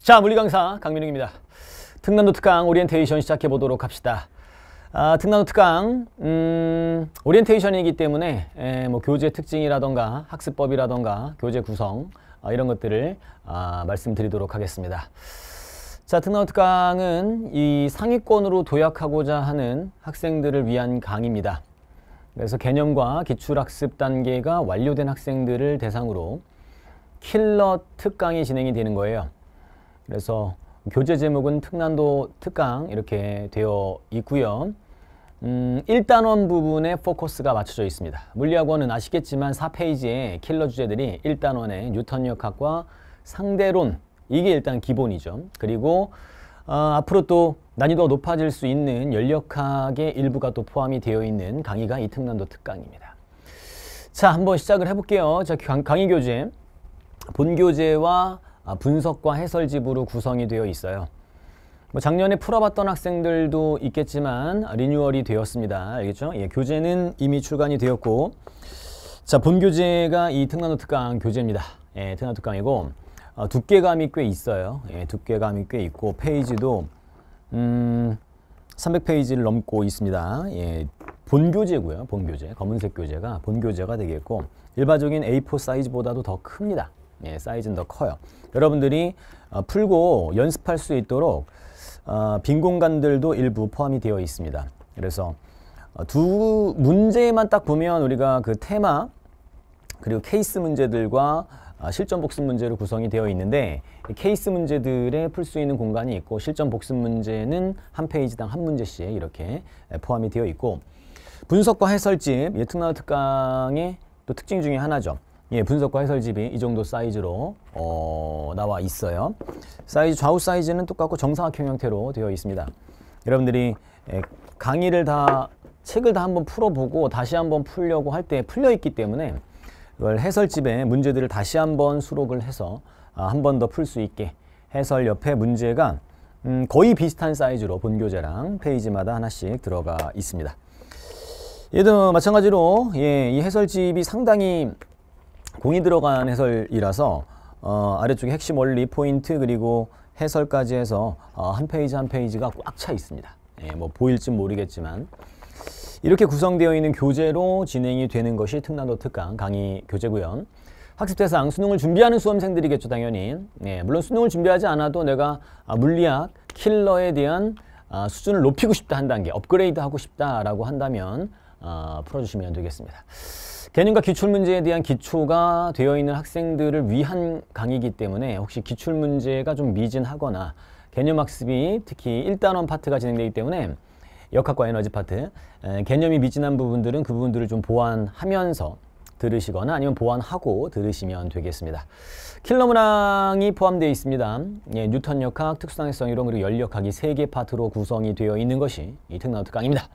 자, 물리 강사 강민웅입니다 특난도 특강 오리엔테이션 시작해 보도록 합시다. 아, 특난도 특강 음, 오리엔테이션이기 때문에 에, 예, 뭐 교재 특징이라던가 학습법이라던가 교재 구성 아, 이런 것들을 아, 말씀드리도록 하겠습니다. 자, 특난도 특강은 이 상위권으로 도약하고자 하는 학생들을 위한 강의입니다. 그래서 개념과 기출학습 단계가 완료된 학생들을 대상으로 킬러 특강이 진행이 되는 거예요. 그래서 교재 제목은 특난도 특강 이렇게 되어 있고요. 음, 1단원 부분에 포커스가 맞춰져 있습니다. 물리학원은 아시겠지만 4페이지에 킬러 주제들이 1단원의 뉴턴역학과 상대론 이게 일단 기본이죠. 그리고 어, 앞으로 또 난이도가 높아질 수 있는 연력학의 일부가 또 포함이 되어 있는 강의가 이 특난도 특강입니다. 자, 한번 시작을 해볼게요. 자, 강, 강의 교재, 본 교재와 아, 분석과 해설집으로 구성이 되어 있어요. 뭐 작년에 풀어봤던 학생들도 있겠지만 리뉴얼이 되었습니다. 알겠죠? 예, 교재는 이미 출간이 되었고 자, 본 교재가 이 특난호 특강 교재입니다. 예, 특난호 특강이고 어, 두께감이 꽤 있어요. 예, 두께감이 꽤 있고 페이지도 음, 300페이지를 넘고 있습니다. 예, 본 교재고요. 본 교재. 검은색 교재가 본 교재가 되겠고 일반적인 A4 사이즈보다도 더 큽니다. 예, 사이즈는 더 커요. 여러분들이 어, 풀고 연습할 수 있도록 어, 빈 공간들도 일부 포함이 되어 있습니다. 그래서 어, 두 문제만 딱 보면 우리가 그 테마 그리고 케이스 문제들과 어, 실전 복습 문제로 구성이 되어 있는데 케이스 문제들에 풀 수 있는 공간이 있고 실전 복습 문제는 한 페이지당 한 문제씩 이렇게 포함이 되어 있고 분석과 해설집 예특나우 특강의 또 특징 중에 하나죠. 예, 분석과 해설집이 이 정도 사이즈로 어, 나와 있어요. 사이즈 좌우 사이즈는 똑같고 정사각형 형태로 되어 있습니다. 여러분들이 예, 강의를 다 책을 다 한번 풀어보고 다시 한번 풀려고 할 때 풀려 있기 때문에 이걸 해설집에 문제들을 다시 한번 수록을 해서 아, 한번 더 풀 수 있게 해설 옆에 문제가 음, 거의 비슷한 사이즈로 본교재랑 페이지마다 하나씩 들어가 있습니다. 얘도 마찬가지로 예, 이 해설집이 상당히 공이 들어간 해설이라서 어, 아래쪽에 핵심 원리, 포인트 그리고 해설까지 해서 어, 한 페이지 한 페이지가 꽉 차 있습니다. 예, 뭐 보일진 모르겠지만 이렇게 구성되어 있는 교재로 진행이 되는 것이 특난도 특강 강의 교재 구요 학습 대상 수능을 준비하는 수험생들이겠죠 당연히 예, 물론 수능을 준비하지 않아도 내가 아, 물리학 킬러에 대한 아, 수준을 높이고 싶다 한 단계 업그레이드하고 싶다라고 한다면 아, 풀어주시면 되겠습니다. 개념과 기출 문제에 대한 기초가 되어 있는 학생들을 위한 강의이기 때문에 혹시 기출 문제가 좀 미진하거나 개념 학습이 특히 1단원 파트가 진행되기 때문에 역학과 에너지 파트 개념이 미진한 부분들은 그 부분들을 좀 보완하면서 들으시거나 아니면 보완하고 들으시면 되겠습니다. 킬러 문항이 포함되어 있습니다. 예, 뉴턴 역학, 특수상해성 이론 그리고 열역학이 세개 파트로 구성이 되어 있는 것이 이 특나우트 강입니다.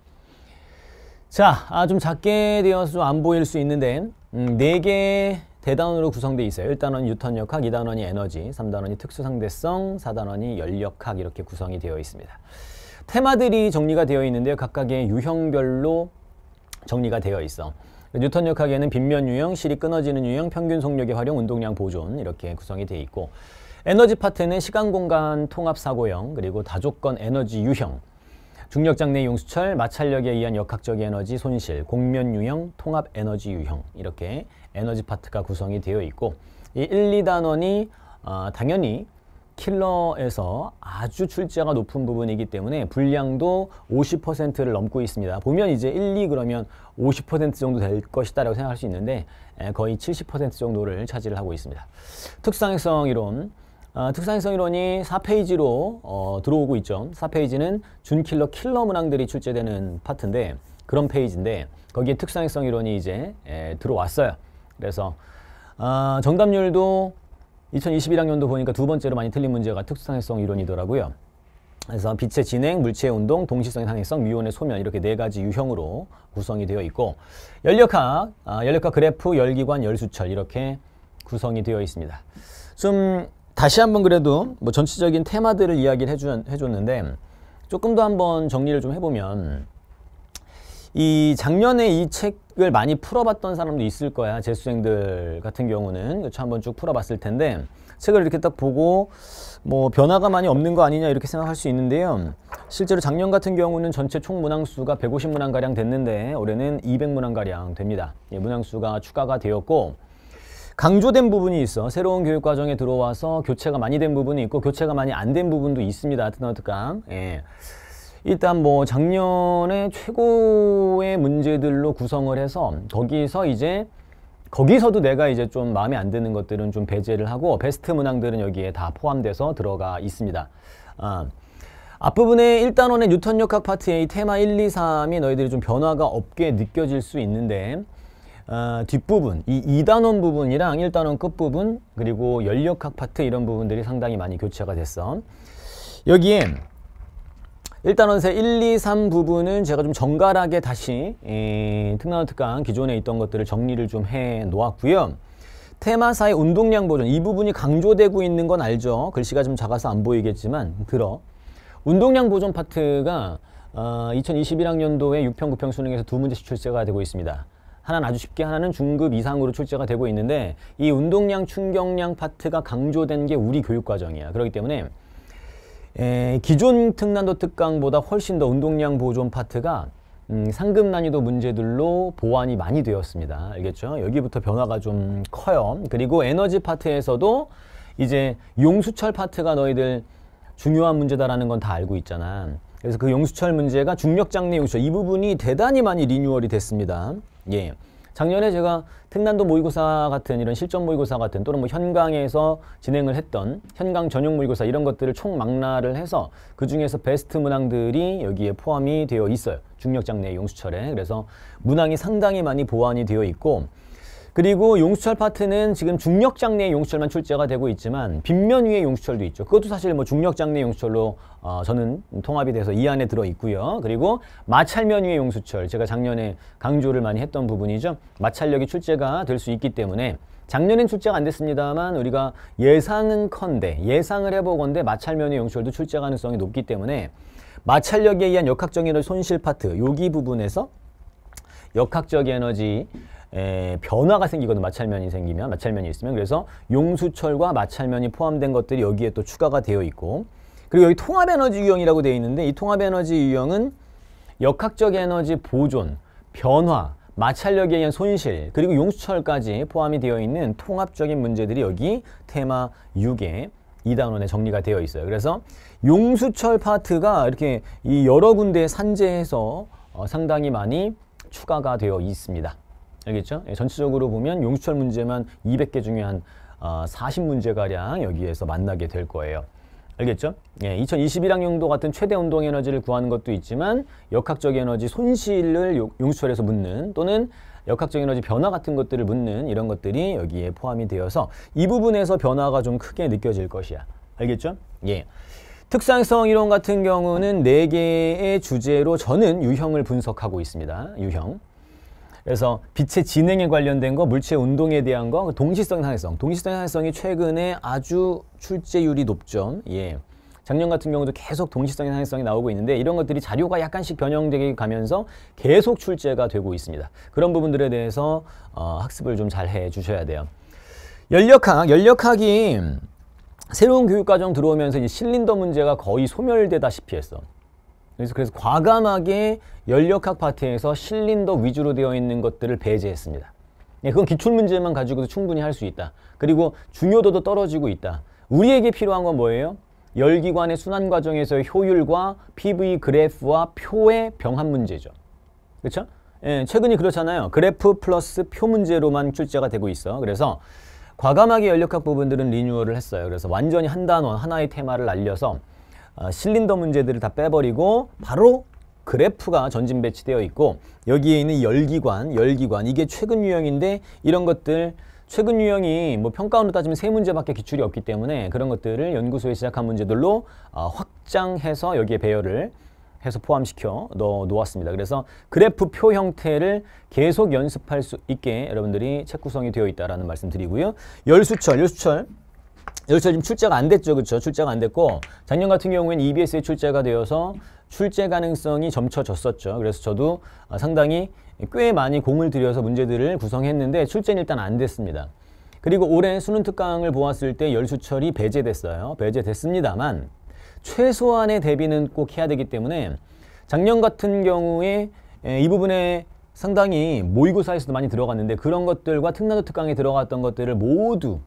자, 아, 좀 작게 되어서 좀안 보일 수 있는데 음, 4개 대단원으로 구성되어 있어요. 1단원이 유턴역학, 2단원이 에너지, 3단원이 특수상대성, 4단원이 열역학 이렇게 구성이 되어 있습니다. 테마들이 정리가 되어 있는데요. 각각의 유형별로 정리가 되어 있어. 뉴턴 역학에는 빗면 유형, 실이 끊어지는 유형, 평균 속력의 활용, 운동량 보존 이렇게 구성이 되어 있고 에너지 파트는 시간 공간 통합 사고형 그리고 다조건 에너지 유형 중력장내 용수철, 마찰력에 의한 역학적 에너지 손실, 공면 유형, 통합 에너지 유형 이렇게 에너지 파트가 구성이 되어 있고 이 1, 2단원이 어, 아, 당연히 킬러에서 아주 출제가 높은 부분이기 때문에 분량도 50%를 넘고 있습니다. 보면 이제 1, 2 그러면 50% 정도 될 것이다 라고 생각할 수 있는데 거의 70% 정도를 차지를 하고 있습니다. 특성성 이론 어, 특상성 이론이 4페이지로 어, 들어오고 있죠. 4페이지는 준킬러 킬러 문항들이 출제되는 파트인데 그런 페이지인데 거기에 특상성 이론이 이제 에, 예, 들어왔어요. 그래서 아, 정답률도 2021학년도 보니까 두 번째로 많이 틀린 문제가 특산성 수 이론이더라고요. 그래서 빛의 진행, 물체의 운동, 동시성의 상해성 미온의 소멸 이렇게 네 가지 유형으로 구성이 되어 있고 열역학, 아, 열역학 그래프, 열기관, 열수철 이렇게 구성이 되어 있습니다. 좀 다시 한번 그래도 뭐 전체적인 테마들을 이야기를 해주, 해줬는데 조금 더 한번 정리를 좀 해보면 이 작년에 이 책을 많이 풀어봤던 사람도 있을 거야 재수생들 같은 경우는 그렇죠 한번 쭉 풀어봤을 텐데 책을 이렇게 딱 보고 뭐 변화가 많이 없는 거 아니냐 이렇게 생각할 수 있는데요 실제로 작년 같은 경우는 전체 총 문항수가 150문항가량 됐는데 올해는 200문항가량 됩니다 예, 문항수가 추가가 되었고 강조된 부분이 있어 새로운 교육 과정에 들어와서 교체가 많이 된 부분이 있고 교체가 많이 안 된 부분도 있습니다. 아트너트강 예. 일단 뭐 작년에 최고의 문제들로 구성을 해서 거기서 이제 거기서도 내가 이제 좀 마음에 안 드는 것들은 좀 배제를 하고 베스트 문항들은 여기에 다 포함돼서 들어가 있습니다. 아. 앞부분에 1단원의 뉴턴 역학 파트에 테마 1, 2, 3이 너희들이 좀 변화가 없게 느껴질 수 있는데 어, 뒷부분, 이 2단원 부분이랑 1단원 끝부분 그리고 연력학 파트 이런 부분들이 상당히 많이 교체가 됐어. 여기에 1단원세 1, 2, 3 부분은 제가 좀 정갈하게 다시 이, 특나노 특강 기존에 있던 것들을 정리를 좀 해 놓았고요. 테마사의 운동량 보존 이 부분이 강조되고 있는 건 알죠. 글씨가 좀 작아서 안 보이겠지만 들어. 운동량 보존 파트가 어, 2021학년도에 6평, 9평 수능에서 두 문제씩 출제가 되고 있습니다. 하나는 아주 쉽게 하나는 중급 이상으로 출제가 되고 있는데 이 운동량 충격량 파트가 강조된 게 우리 교육 과정이야. 그렇기 때문에 에, 기존 특난도 특강보다 훨씬 더 운동량 보존 파트가 음, 상급 난이도 문제들로 보완이 많이 되었습니다. 알겠죠? 여기부터 변화가 좀 커요. 그리고 에너지 파트에서도 이제 용수철 파트가 너희들 중요한 문제다라는 건 다 알고 있잖아. 그래서 그 용수철 문제가 중력장내 용수철 이 부분이 대단히 많이 리뉴얼이 됐습니다. 예. 작년에 제가 특난도 모의고사 같은 이런 실전 모의고사 같은 또는 뭐 현강에서 진행을 했던 현강 전용 모의고사 이런 것들을 총 망라를 해서 그 중에서 베스트 문항들이 여기에 포함이 되어 있어요. 중력장 내 용수철에. 그래서 문항이 상당히 많이 보완이 되어 있고 그리고 용수철 파트는 지금 중력 장내 용수철만 출제가 되고 있지만 빗면 위에 용수철도 있죠. 그것도 사실 뭐 중력 장내 용수철로 어, 저는 통합이 돼서 이 안에 들어 있고요. 그리고 마찰면 위에 용수철 제가 작년에 강조를 많이 했던 부분이죠. 마찰력이 출제가 될 수 있기 때문에 작년엔 출제가 안 됐습니다만 우리가 예상은컨대 예상을 해보건데마찰면 위에 용철도 수 출제 가능성이 높기 때문에 마찰력에 의한 역학적 에너지 손실 파트 요기 부분에서 역학적 에너지 에, 변화가 생기거든 마찰면이 생기면 마찰면이 있으면 그래서 용수철과 마찰면이 포함된 것들이 여기에 또 추가가 되어 있고 그리고 여기 통합 에너지 유형이라고 되어 있는데 이 통합 에너지 유형은 역학적 에너지 보존, 변화, 마찰력에 의한 손실, 그리고 용수철까지 포함이 되어 있는 통합적인 문제들이 여기 테마 6에 이단원에 정리가 되어 있어요. 그래서 용수철 파트가 이렇게 이 여러 군데 산재해서 어, 상당히 많이 추가가 되어 있습니다. 알겠죠? 예, 전체적으로 보면 용수철 문제만 200개 중에 한 어, 아, 40문제가량 여기에서 만나게 될 거예요. 알겠죠? 예, 2021학년도 같은 최대 운동 에너지를 구하는 것도 있지만 역학적 에너지 손실을 용수철에서 묻는 또는 역학적 에너지 변화 같은 것들을 묻는 이런 것들이 여기에 포함이 되어서 이 부분에서 변화가 좀 크게 느껴질 것이야. 알겠죠? 예. 특상성 이론 같은 경우는 4개의 주제로 저는 유형을 분석하고 있습니다. 유형. 그래서 빛의 진행에 관련된 거, 물체 운동에 대한 거, 그 동시성 상해성. 동시성 상해성이 최근에 아주 출제율이 높죠. 예. 작년 같은 경우도 계속 동시성 상해성이 나오고 있는데 이런 것들이 자료가 약간씩 변형되게 가면서 계속 출제가 되고 있습니다. 그런 부분들에 대해서 어, 학습을 좀 잘 해 주셔야 돼요. 연력학, 연력학이 새로운 교육과정 들어오면서 이 실린더 문제가 거의 소멸되다시피 했어. 그래서, 그래서 과감하게 연력학 파트에서 실린더 위주로 되어 있는 것들을 배제했습니다. 예, 그건 기출문제만 가지고도 충분히 할 수 있다. 그리고 중요도도 떨어지고 있다. 우리에게 필요한 건 뭐예요? 열기관의 순환 과정에서의 효율과 PV 그래프와 표의 병합 문제죠. 그렇죠? 예, 최근이 그렇잖아요. 그래프 플러스 표 문제로만 출제가 되고 있어. 그래서 과감하게 연력학 부분들은 리뉴얼을 했어요. 그래서 완전히 한 단원, 하나의 테마를 알려서 어, 실린더 문제들을 다 빼버리고 바로 그래프가 전진 배치되어 있고 여기에 있는 열기관, 열기관 이게 최근 유형인데 이런 것들 최근 유형이 뭐 평가원으로 따지면 세 문제밖에 기출이 없기 때문에 그런 것들을 연구소에 시작한 문제들로 어, 확장해서 여기에 배열을 해서 포함시켜 넣어 놓았습니다. 그래서 그래프 표 형태를 계속 연습할 수 있게 여러분들이 책 구성이 되어 있다라는 말씀 드리고요. 열수철, 열수철 여기서 지금 출제가안 됐죠. 그렇죠? 출제가안 됐고 작년 같은 경우에는 EBS에 출제가 되어서 출제 가능성이 점쳐졌었죠. 그래서 저도 아, 상당히 꽤 많이 공을 들여서 문제들을 구성했는데 출제는 일단 안 됐습니다. 그리고 올해 수능 특강을 보았을 때 열수철이 배제됐어요. 배제됐습니다만 최소한의 대비는 꼭 해야 되기 때문에 작년 같은 경우에 이 부분에 상당히 모의고사에서도 많이 들어갔는데 그런 것들과 특례도 특강에 들어갔던 것들을 모두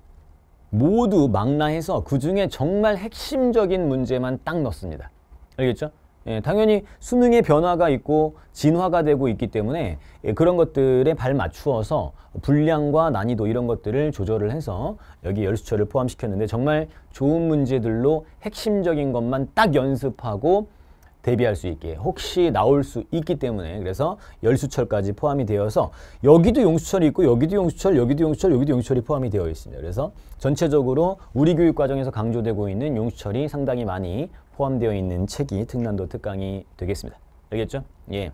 모두 망라해서 그 중에 정말 핵심적인 문제만 딱 넣습니다. 알겠죠? 예, 당연히 수능의 변화가 있고 진화가 되고 있기 때문에 예, 그런 것들에 발 맞추어서 분량과 난이도 이런 것들을 조절을 해서 여기 열수처를 포함시켰는데 정말 좋은 문제들로 핵심적인 것만 딱 연습하고 대비할 수 있게 혹시 나올 수 있기 때문에 그래서 열수철까지 포함이 되어서 여기도 용수철이 있고 여기도 용수철, 여기도 용수철, 여기도 용수철이 포함이 되어 있습니다. 그래서 전체적으로 우리 교육 과정에서 강조되고 있는 용수철이 상당히 많이 포함되어 있는 책이 특난도 특강이 되겠습니다. 알겠죠? 예.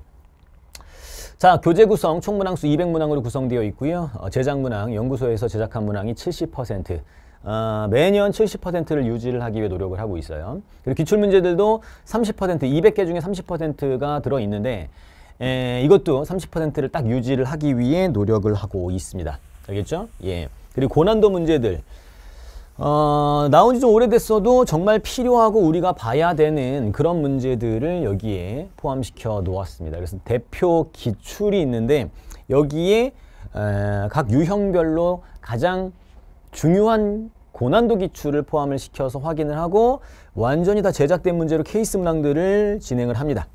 자, 교재 구성 총 문항수 200문항으로 구성되어 있고요. 어, 제작 문항, 연구소에서 제작한 문항이 70%, 어, 매년 70%를 유지를 하기 위해 노력을 하고 있어요. 그리고 기출문제들도 30%, 200개 중에 30%가 들어있는데 에, 이것도 30%를 딱 유지를 하기 위해 노력을 하고 있습니다. 알겠죠? 예. 그리고 고난도 문제들. 어, 나온 지 좀 오래됐어도 정말 필요하고 우리가 봐야 되는 그런 문제들을 여기에 포함시켜 놓았습니다. 그래서 대표 기출이 있는데 여기에 에, 각 유형별로 가장 중요한 고난도 기출을 포함을 시켜서 확인을 하고 완전히 다 제작된 문제로 케이스 문항들을 진행을 합니다.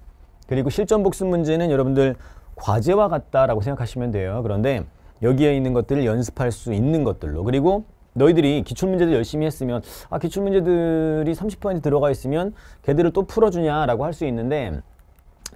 그리고 실전 복습 문제는 여러분들 과제와 같다라고 생각하시면 돼요. 그런데 여기에 있는 것들을 연습할 수 있는 것들로 그리고 너희들이 기출문제들 열심히 했으면 아 기출문제들이 30% 들어가 있으면 걔들을 또 풀어주냐라고 할 수 있는데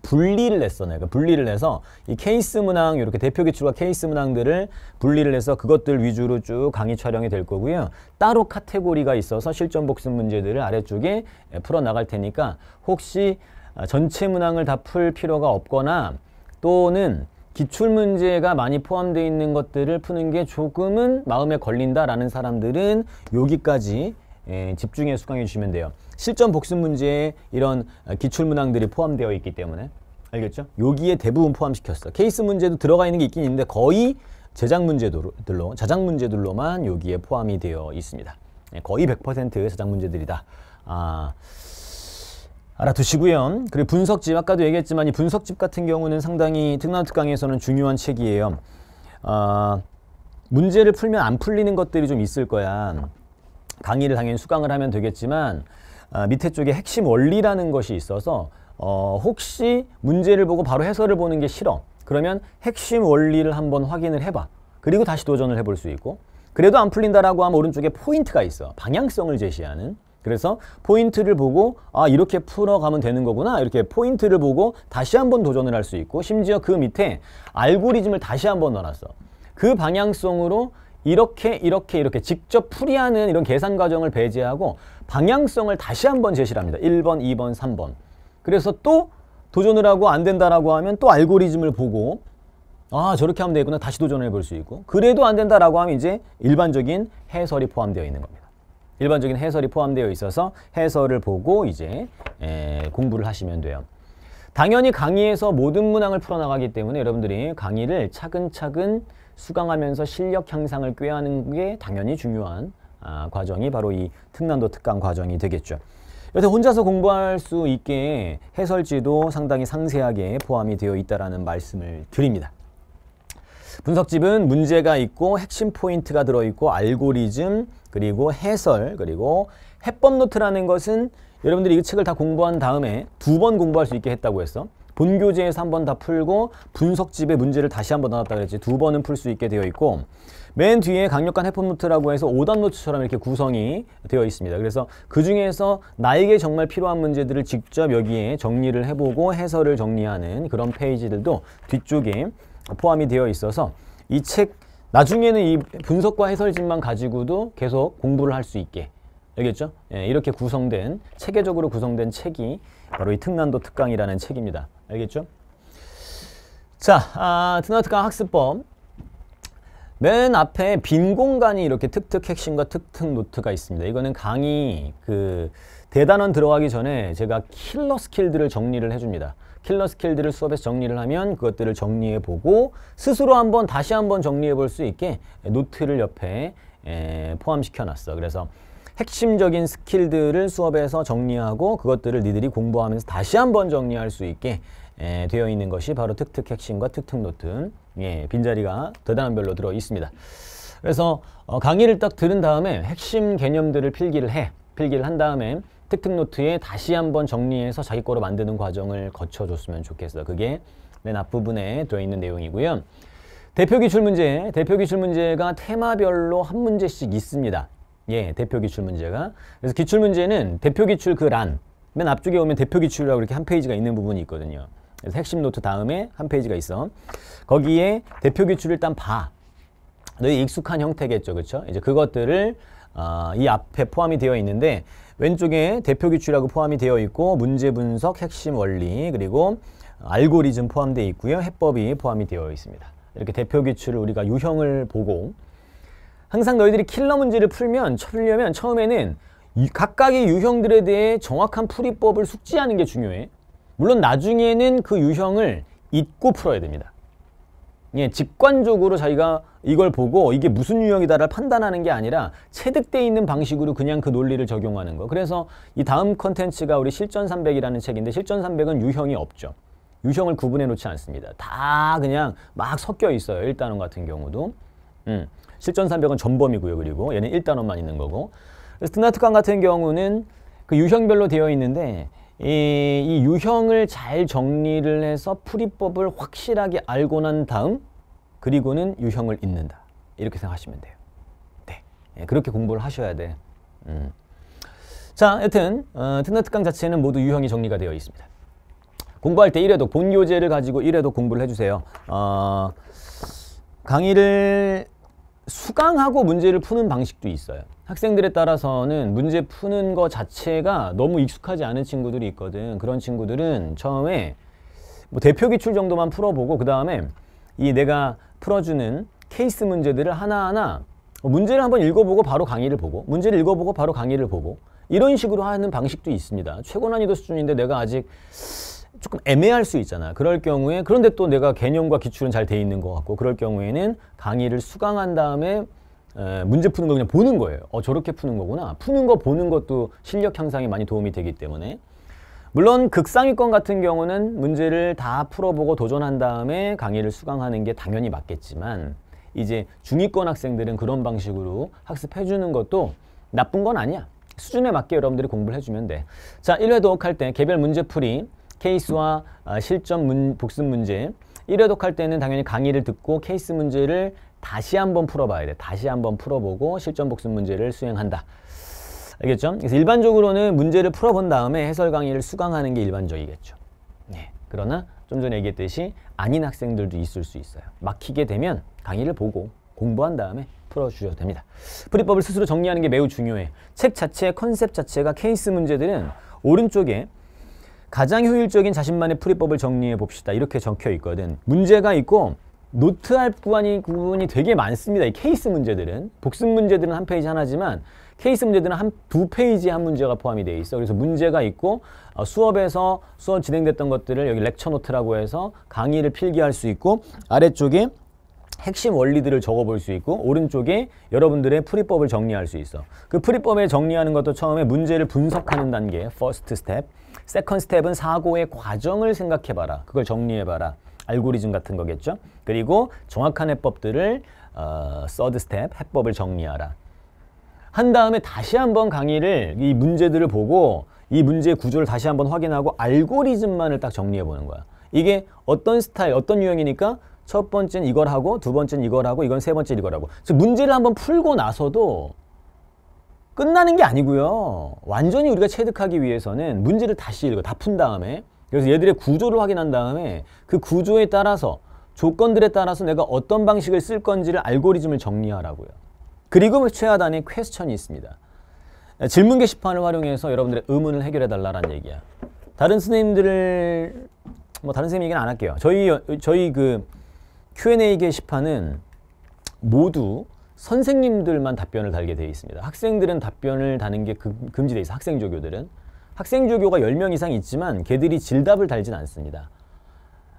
분리를 했어 내가 그러니까 분리를 해서 이 케이스 문항 이렇게 대표 기출과 케이스 문항들을 분리를 해서 그것들 위주로 쭉 강의 촬영이 될 거고요. 따로 카테고리가 있어서 실전 복습 문제들을 아래쪽에 예, 풀어 나갈 테니까 혹시 아, 전체 문항을 다 풀 필요가 없거나 또는 기출문제가 많이 포함되어 있는 것들을 푸는 게 조금은 마음에 걸린다라는 사람들은 여기까지 예, 집중해 수강해 주시면 돼요. 실전 복습 문제에 이런 기출문항들이 포함되어 있기 때문에 알겠죠? 여기에 대부분 포함시켰어. 케이스 문제도 들어가 있는 게 있긴 있는데 거의 제작 문제들로, 자작 문제들로만 여기에 포함이 되어 있습니다. 예, 거의 100% 자작 문제들이다. 아, 알아두시고요. 그리고 분석집, 아까도 얘기했지만 이 분석집 같은 경우는 상당히 특나 특강에서는 중요한 책이에요. 아, 문제를 풀면 안 풀리는 것들이 좀 있을 거야. 강의를 당연히 수강을 하면 되겠지만 아, 밑에 쪽에 핵심 원리라는 것이 있어서 어, 혹시 문제를 보고 바로 해설을 보는 게 싫어. 그러면 핵심 원리를 한번 확인을 해봐. 그리고 다시 도전을 해볼 수 있고 그래도 안 풀린다라고 하면 오른쪽에 포인트가 있어. 방향성을 제시하는. 그래서 포인트를 보고 아 이렇게 풀어가면 되는 거구나 이렇게 포인트를 보고 다시 한번 도전을 할 수 있고 심지어 그 밑에 알고리즘을 다시 한번 넣어놨어. 그 방향성으로 이렇게 이렇게 이렇게 직접 풀이하는 이런 계산 과정을 배제하고 방향성을 다시 한번 제시를 합니다. 1번, 2번, 3번. 그래서 또 도전을 하고 안 된다라고 하면 또 알고리즘을 보고 아 저렇게 하면 되겠구나 다시 도전해 볼 수 있고 그래도 안 된다라고 하면 이제 일반적인 해설이 포함되어 있는 겁니다. 일반적인 해설이 포함되어 있어서 해설을 보고 이제 에, 공부를 하시면 돼요. 당연히 강의에서 모든 문항을 풀어나가기 때문에 여러분들이 강의를 차근차근 수강하면서 실력 향상을 꾀하는 게 당연히 중요한 아, 과정이 바로 이 특난도 특강 과정이 되겠죠. 여태 혼자서 공부할 수 있게 해설지도 상당히 상세하게 포함이 되어 있다는 말씀을 드립니다. 분석집은 문제가 있고 핵심 포인트가 들어있고 알고리즘 그리고 해설 그리고 해법 노트라는 것은 여러분들이 이 책을 다 공부한 다음에 두 번 공부할 수 있게 했다고 했어. 본교재에서 한 번 다 풀고 분석집의 문제를 다시 한번 나눴다 그랬지 두 번은 풀 수 있게 되어 있고 맨 뒤에 강력한 해프노트라고 해서 5단 노트처럼 이렇게 구성이 되어 있습니다. 그래서 그 중에서 나에게 정말 필요한 문제들을 직접 여기에 정리를 해보고 해설을 정리하는 그런 페이지들도 뒤쪽에 포함이 되어 있어서 이 책 나중에는 이 분석과 해설집만 가지고도 계속 공부를 할 수 있게 알겠죠? 예, 이렇게 구성된 체계적으로 구성된 책이 바로 이 특난도 특강이라는 책입니다. 알겠죠? 자, 아, 드나트강 학습법. 맨 앞에 빈 공간이 이렇게 특특 핵심과 특특 노트가 있습니다. 이거는 강의 그 대단원 들어가기 전에 제가 킬러 스킬들을 정리를 해줍니다. 킬러 스킬들을 수업에서 정리를 하면 그것들을 정리해보고 스스로 한번 다시 한번 정리해볼 수 있게 노트를 옆에 에, 포함시켜놨어. 그래서 핵심적인 스킬들을 수업에서 정리하고 그것들을 니들이 공부하면서 다시 한번 정리할 수 있게 예, 되어 있는 것이 바로 특특 핵심과 특특 노트 예, 빈자리가 도단별로 들어 있습니다. 그래서 어, 강의를 딱 들은 다음에 핵심 개념들을 필기를 해 필기를 한 다음에 특특 노트에 다시 한번 정리해서 자기 거로 만드는 과정을 거쳐줬으면 좋겠어. 그게 맨 앞부분에 되어 있는 내용이고요. 대표 기출 문제, 대표 기출 문제가 테마별로 한 문제씩 있습니다. 예, 대표 기출 문제가. 그래서 기출 문제는 대표 기출 그 란, 맨 앞쪽에 오면 대표 기출이라고 이렇게 한 페이지가 있는 부분이 있거든요. 그래서 핵심 노트 다음에 한 페이지가 있어. 거기에 대표 기출을 일단 봐. 너희 익숙한 형태겠죠. 그렇죠? 이제 그것들을 어, 이 앞에 포함이 되어 있는데 왼쪽에 대표 기출하고 포함이 되어 있고 문제 분석, 핵심 원리, 그리고 알고리즘 포함되어 있고요. 해법이 포함이 되어 있습니다. 이렇게 대표 기출을 우리가 유형을 보고 항상 너희들이 킬러 문제를 풀면 풀려면 처음에는 이 각각의 유형들에 대해 정확한 풀이법을 숙지하는 게 중요해. 물론 나중에는 그 유형을 잊고 풀어야 됩니다. 예, 직관적으로 자기가 이걸 보고 이게 무슨 유형이다를 판단하는 게 아니라 체득돼 있는 방식으로 그냥 그 논리를 적용하는 거. 그래서 이 다음 컨텐츠가 우리 실전 300이라는 책인데 실전 300은 유형이 없죠. 유형을 구분해 놓지 않습니다. 다 그냥 막 섞여 있어요. 1단원 같은 경우도. 음, 실전 300은 전범이고요. 그리고 얘는 1단원만 있는 거고. 스트나트강 같은 경우는 그 유형별로 되어 있는데 이, 이 유형을 잘 정리를 해서 풀이법을 확실하게 알고 난 다음 그리고는 유형을 잇는다. 이렇게 생각하시면 돼요. 네. 네 그렇게 공부를 하셔야 돼. 음. 자, 여튼 어, 특나 특강 자체는 모두 유형이 정리가 되어 있습니다. 공부할 때 1회독, 본 교재를 가지고 1회독 공부를 해주세요. 어, 강의를 수강하고 문제를 푸는 방식도 있어요. 학생들에 따라서는 문제 푸는 거 자체가 너무 익숙하지 않은 친구들이 있거든. 그런 친구들은 처음에 뭐 대표 기출 정도만 풀어보고 그 다음에 이 내가 풀어주는 케이스 문제들을 하나하나 문제를 한번 읽어보고 바로 강의를 보고 문제를 읽어보고 바로 강의를 보고 이런 식으로 하는 방식도 있습니다. 최고 난이도 수준인데 내가 아직 조금 애매할 수 있잖아. 그럴 경우에 그런데 또 내가 개념과 기출은 잘 돼 있는 것 같고 그럴 경우에는 강의를 수강한 다음에 문제 푸는 거 그냥 보는 거예요. 어, 저렇게 푸는 거구나. 푸는 거 보는 것도 실력 향상에 많이 도움이 되기 때문에 물론 극상위권 같은 경우는 문제를 다 풀어보고 도전한 다음에 강의를 수강하는 게 당연히 맞겠지만 이제 중위권 학생들은 그런 방식으로 학습해주는 것도 나쁜 건 아니야. 수준에 맞게 여러분들이 공부를 해주면 돼. 자, 1회 독할 때 개별 문제풀이, 케이스와 아, 실전 문, 복습 문제, 1회 독할 때는 당연히 강의를 듣고 케이스 문제를 다시 한번 풀어봐야 돼. 다시 한번 풀어보고 실전 복습 문제를 수행한다. 알겠죠? 그래서 일반적으로는 문제를 풀어본 다음에 해설 강의를 수강하는 게 일반적이겠죠. 네. 그러나 좀 전에 얘기했듯이 아닌 학생들도 있을 수 있어요. 막히게 되면 강의를 보고 공부한 다음에 풀어주셔도 됩니다. 풀이법을 스스로 정리하는 게 매우 중요해. 책 자체의 컨셉 자체가 케이스 문제들은 오른쪽에 가장 효율적인 자신만의 풀이법을 정리해 봅시다. 이렇게 적혀 있거든. 문제가 있고 노트할 구분이 부분이 되게 많습니다. 이 케이스 문제들은. 복습 문제들은 한 페이지 하나지만 케이스 문제들은 한 두 페이지에 한 문제가 포함이 돼 있어. 그래서 문제가 있고 어, 수업에서 수업 진행됐던 것들을 여기 렉처 노트라고 해서 강의를 필기할 수 있고 아래쪽에 핵심 원리들을 적어볼 수 있고 오른쪽에 여러분들의 풀이법을 정리할 수 있어. 그 풀이법에 정리하는 것도 처음에 문제를 분석하는 단계, 퍼스트 스텝. 세컨 스텝은 사고의 과정을 생각해봐라. 그걸 정리해봐라. 알고리즘 같은 거겠죠. 그리고 정확한 해법들을 어, 서드 스텝, 해법을 정리하라. 한 다음에 다시 한번 강의를 이 문제들을 보고 이 문제의 구조를 다시 한번 확인하고 알고리즘만을 딱 정리해 보는 거야. 이게 어떤 스타일, 어떤 유형이니까 첫 번째는 이걸 하고 두 번째는 이걸 하고 이건 세 번째는 이걸 하고 그래서 문제를 한번 풀고 나서도 끝나는 게 아니고요. 완전히 우리가 체득하기 위해서는 문제를 다시 읽어 다 푼 다음에 그래서 얘들의 구조를 확인한 다음에 그 구조에 따라서 조건들에 따라서 내가 어떤 방식을 쓸 건지를 알고리즘을 정리하라고요. 그리고 최하단에 퀘스천이 있습니다. 질문 게시판을 활용해서 여러분들의 의문을 해결해 달라는 얘기야. 다른 선생님들을 뭐 다른 선생님 얘기는 안 할게요. 저희 저희 그 Q&A 게시판은 모두 선생님들만 답변을 달게 되어 있습니다. 학생들은 답변을 다는 게 금지되어 있어요. 학생 조교들은. 학생조교가 10명 이상 있지만 걔들이 질답을 달진 않습니다.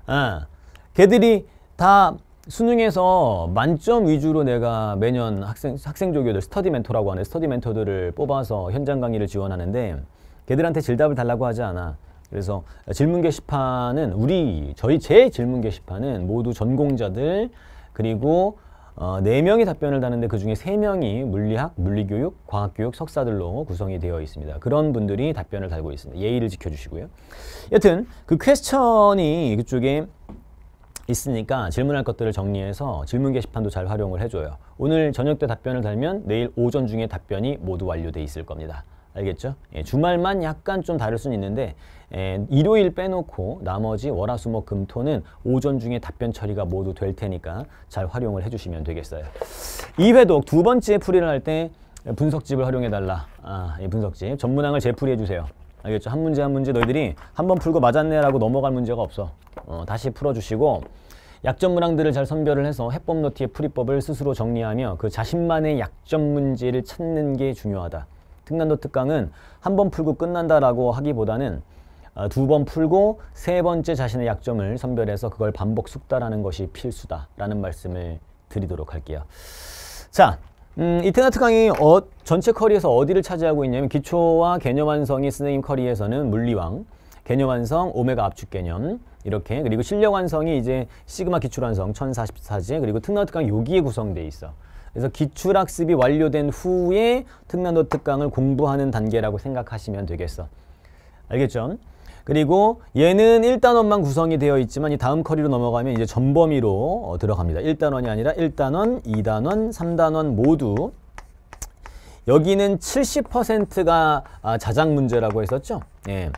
아, 걔들이 다 수능에서 만점 위주로 내가 매년 학생, 학생조교들 스터디 멘토라고 하는 스터디 멘토들을 뽑아서 현장 강의를 지원하는데 걔들한테 질답을 달라고 하지 않아. 그래서 질문 게시판은 우리, 저희 제 질문 게시판은 모두 전공자들 그리고 어, 4명이 답변을 다는데 그 중에 3명이 물리학, 물리교육, 과학교육 석사들로 구성이 되어 있습니다. 그런 분들이 답변을 달고 있습니다. 예의를 지켜주시고요. 여튼 그 퀘스천이 그쪽에 있으니까 질문할 것들을 정리해서 질문 게시판도 잘 활용을 해줘요. 오늘 저녁 때 답변을 달면 내일 오전 중에 답변이 모두 완료돼 있을 겁니다. 알겠죠? 예, 주말만 약간 좀 다를 수는 있는데 예, 일요일 빼놓고 나머지 월화수목 금토는 오전 중에 답변 처리가 모두 될 테니까 잘 활용을 해주시면 되겠어요. 2회독 두 번째 풀이를 할 때 분석집을 활용해달라. 아, 이 분석집. 전문항을 재풀이해주세요. 알겠죠? 한 문제 한 문제 너희들이 한번 풀고 맞았네라고 넘어갈 문제가 없어. 어, 다시 풀어주시고 약점 문항들을 잘 선별을 해서 해법 노트의 풀이법을 스스로 정리하며 그 자신만의 약점 문제를 찾는 게 중요하다. 특난도 특강은 한 번 풀고 끝난다라고 하기보다는 어, 두번 풀고 세 번째 자신의 약점을 선별해서 그걸 반복 숙달하는 것이 필수다라는 말씀을 드리도록 할게요. 자, 음, 이태나 특강이 어, 전체 커리에서 어디를 차지하고 있냐면 기초와 개념 완성이 선생님 커리에서는 물리왕, 개념 완성, 오메가 압축 개념 이렇게 그리고 실력 완성이 이제 시그마 기출 완성 1 0 4 4제 그리고 특나 특강 여기에 구성돼 있어. 그래서 기출학습이 완료된 후에 특면도 특강을 공부하는 단계라고 생각하시면 되겠어. 알겠죠? 그리고 얘는 1단원만 구성이 되어 있지만 이 다음 커리로 넘어가면 이제 전범위로 어, 들어갑니다. 1단원이 아니라 1단원, 2단원, 3단원 모두 여기는 70%가 아, 자작 문제라고 했었죠? 예.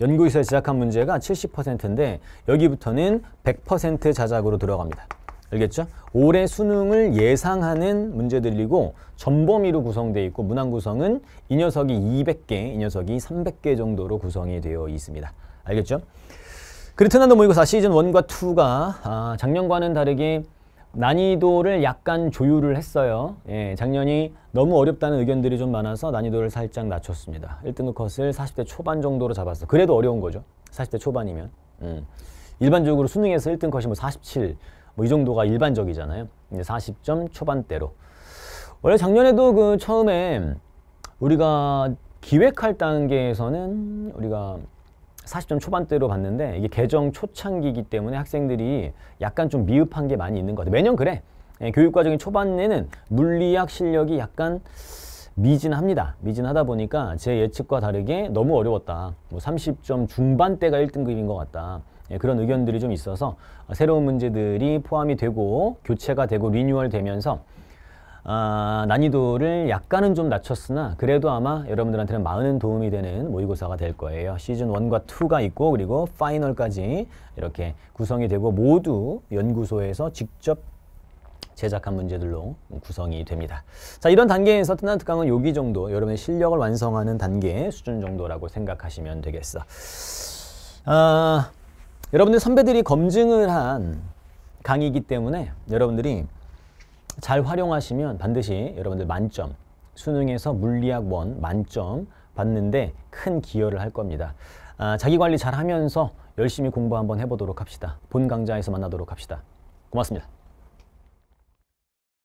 연구에서 시작한 문제가 70%인데 여기부터는 100% 자작으로 들어갑니다. 알겠죠? 올해 수능을 예상하는 문제들이고 전범위로 구성되어 있고 문항 구성은 이 녀석이 200개, 이 녀석이 300개 정도로 구성이 되어 있습니다. 알겠죠? 그리트난도 모의고사 뭐 시즌 1과 2가 아, 작년과는 다르게 난이도를 약간 조율을 했어요. 예, 작년이 너무 어렵다는 의견들이 좀 많아서 난이도를 살짝 낮췄습니다. 1등급 컷을 40대 초반 정도로 잡았어. 그래도 어려운 거죠. 40대 초반이면. 음. 일반적으로 수능에서 1등 컷이 뭐 47, 뭐이 정도가 일반적이잖아요. 이제 40점 초반대로. 원래 작년에도 그 처음에 우리가 기획할 단계에서는 우리가 40점 초반대로 봤는데 이게 개정 초창기이기 때문에 학생들이 약간 좀 미흡한 게 많이 있는 것 같아요. 매년 그래. 예, 교육과정의 초반에는 물리학 실력이 약간 미진합니다. 미진하다 보니까 제 예측과 다르게 너무 어려웠다. 뭐 30점 중반대가 1등급인 것 같다. 예, 그런 의견들이 좀 있어서 어, 새로운 문제들이 포함이 되고 교체가 되고 리뉴얼되면서 아, 난이도를 약간은 좀 낮췄으나 그래도 아마 여러분들한테는 많은 도움이 되는 모의고사가 될 거예요. 시즌 1과2가 있고 그리고 파이널까지 이렇게 구성이 되고 모두 연구소에서 직접 제작한 문제들로 구성이 됩니다. 자 이런 단계에서 특난 특강은 여기 정도 여러분의 실력을 완성하는 단계 수준 정도라고 생각하시면 되겠어. 아, 여러분들 선배들이 검증을 한 강의이기 때문에 여러분들이 잘 활용하시면 반드시 여러분들 만점 수능에서 물리학 원 만점 받는데 큰 기여를 할 겁니다. 아, 자기관리 잘 하면서 열심히 공부 한번 해보도록 합시다. 본 강좌에서 만나도록 합시다. 고맙습니다.